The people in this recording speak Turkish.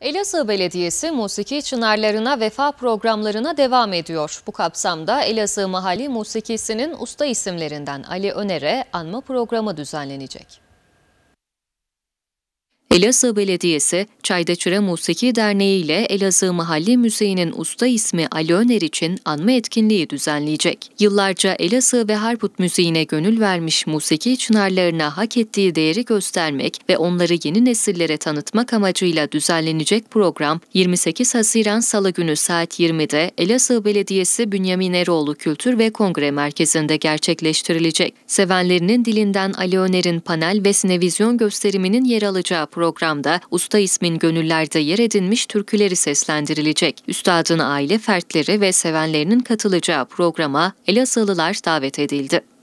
Elazığ Belediyesi musiki çınarlarına vefa programlarına devam ediyor. Bu kapsamda Elazığ Mahalli Musikisi'nin usta isimlerinden Ali Öner'e anma programı düzenlenecek. Elazığ Belediyesi, Çaydaçıra Musiki Derneği ile Elazığ Mahalli Müzesi'nin usta ismi Ali Öner için anma etkinliği düzenleyecek. Yıllarca Elazığ ve Harput müziğine gönül vermiş musiki çınarlarına hak ettiği değeri göstermek ve onları yeni nesillere tanıtmak amacıyla düzenlenecek program 28 Haziran Salı günü saat 20'de Elazığ Belediyesi Bünyamin Eroğlu Kültür ve Kongre Merkezi'nde gerçekleştirilecek. Sevenlerinin dilinden Ali Öner'in panel ve sinevizyon gösteriminin yer alacağı programda usta ismin gönüllerde yer edinmiş türküleri seslendirilecek. Üstadın aile fertleri ve sevenlerinin katılacağı programa Elazığlılar davet edildi.